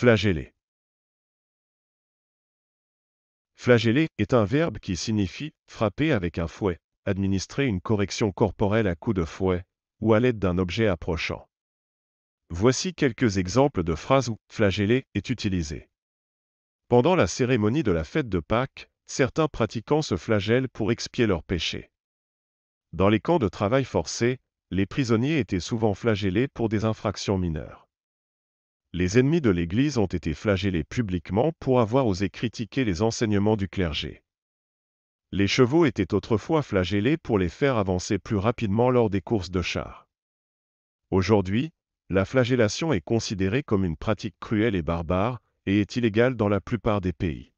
Flageller. Flageller est un verbe qui signifie frapper avec un fouet, administrer une correction corporelle à coups de fouet ou à l'aide d'un objet approchant. Voici quelques exemples de phrases où flageller est utilisé. Pendant la cérémonie de la fête de Pâques, certains pratiquants se flagellent pour expier leurs péchés. Dans les camps de travail forcé, les prisonniers étaient souvent flagellés pour des infractions mineures les ennemis de l'Église ont été flagellés publiquement pour avoir osé critiquer les enseignements du clergé. Les chevaux étaient autrefois flagellés pour les faire avancer plus rapidement lors des courses de chars. Aujourd'hui, la flagellation est considérée comme une pratique cruelle et barbare, et est illégale dans la plupart des pays.